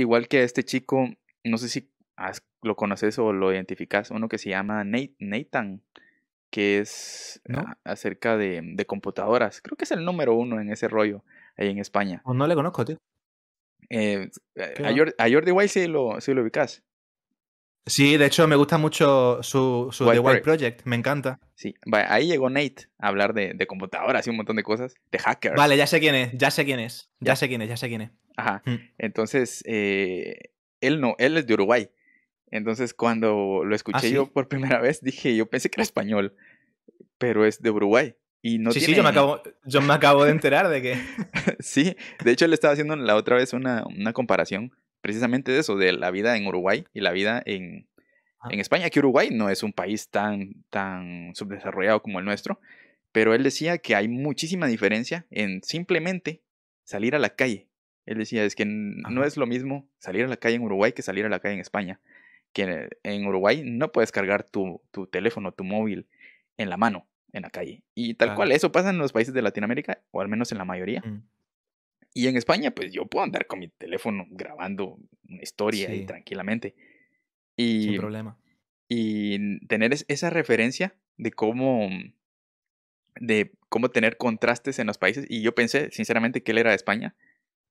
Igual que este chico, no sé si lo conoces o lo identificas, uno que se llama Nate, Nathan, que es ah, acerca de, computadoras. Creo que es el número uno en ese rollo ahí en España. O oh, no le conozco, tío. Eh, eh, a, Jordi, White sí lo, ubicas. Sí, de hecho me gusta mucho su, su The White Project. me encanta. Sí, ahí llegó Nate a hablar de, computadoras y un montón de cosas, de hackers. Vale, ya sé quién es, ya sé quién es, ya sé quién es, ya sé quién es. Ajá. Entonces, eh, él no, él es de Uruguay. Entonces, cuando lo ah, escuché yo por primera vez, dije, yo pensé que era español, pero es de Uruguay. Y no sí, sí, yo me, acabo, yo me acabo de enterar de que... sí, de hecho él estaba haciendo la otra vez una, comparación precisamente de eso, de la vida en Uruguay y la vida en, ah. en España, que Uruguay no es un país tan, tan subdesarrollado como el nuestro, pero él decía que hay muchísima diferencia en simplemente salir a la calle él decía, es que no es lo mismo salir a la calle en Uruguay que salir a la calle en España. Que en Uruguay no puedes cargar tu, tu teléfono, tu móvil en la mano, en la calle. Y tal cual, eso pasa en los países de Latinoamérica, o al menos en la mayoría. Mm. Y en España, pues yo puedo andar con mi teléfono grabando una historia tranquilamente. Y, problema. Y tener esa referencia de cómo, de cómo tener contrastes en los países. Y yo pensé, sinceramente, que él era de España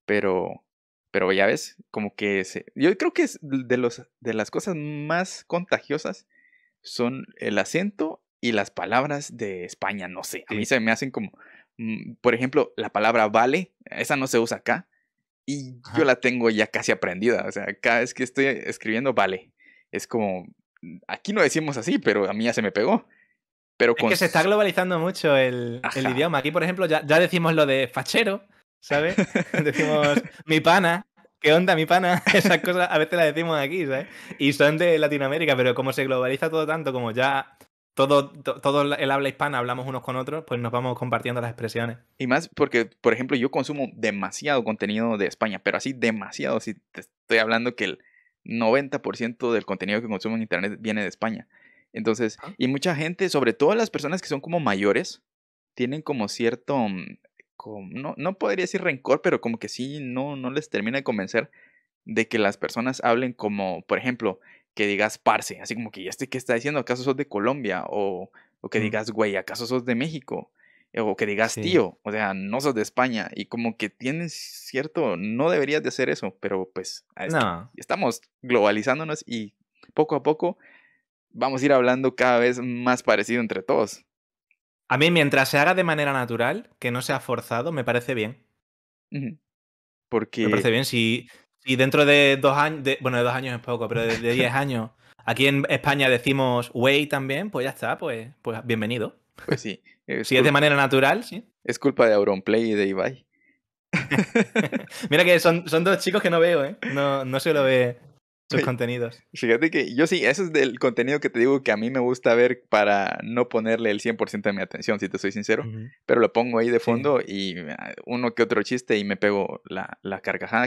pero pero ya ves, como que yo creo que es de los de las cosas más contagiosas son el acento y las palabras de España, no sé, a mí se me hacen como mm, por ejemplo, la palabra vale, esa no se usa acá y yo la tengo ya casi aprendida, o sea, cada vez que estoy escribiendo vale, es como mm, aquí no decimos así, pero a mí ya se me pegó. Pero Es que se está globalizando mucho el, el idioma. Aquí, por ejemplo, ya, ya decimos lo de fachero, ¿sabes? Decimos, mi pana, ¿qué onda mi pana? Esas cosas a veces las decimos aquí, ¿sabes? Y son de Latinoamérica, pero como se globaliza todo tanto, como ya todo, todo el habla hispana hablamos unos con otros, pues nos vamos compartiendo las expresiones. Y más porque, por ejemplo, yo consumo demasiado contenido de España, pero así demasiado, si te estoy hablando que el 90% del contenido que consumo en Internet viene de España. Entonces, y mucha gente, sobre todo las personas que son como mayores, tienen como cierto mm, no, podría decir rencor, pero como que sí, no, no les termina de convencer de que las personas hablen como, por ejemplo, que digas parce, así como que ya este que está diciendo, ¿acaso sos de Colombia? O, que digas, güey, ¿acaso sos de México? O que digas tío, o sea, no sos de España. Y como que tienes cierto, no deberías de hacer eso, pero pues este, estamos globalizándonos y poco a poco vamos a ir hablando cada vez más parecido entre todos. A mí, mientras se haga de manera natural, que no sea forzado, me parece bien. Porque... Me parece bien. Si, si dentro de dos años, bueno, de dos años es poco, pero de, diez años, aquí en España decimos wey también, pues ya está, pues, pues bienvenido. Pues sí. si es de manera natural, sí. Es culpa de Auronplay y de Ibai. Mira que son, son, dos chicos que no veo, ¿eh? No, no se lo ve sus contenidos. Fíjate que yo sí, eso es del contenido que te digo que a mí me gusta ver para no ponerle el 100% de mi atención, si te soy sincero. Pero lo pongo ahí de fondo y ah, uno que otro chiste y me pego la, la carcajada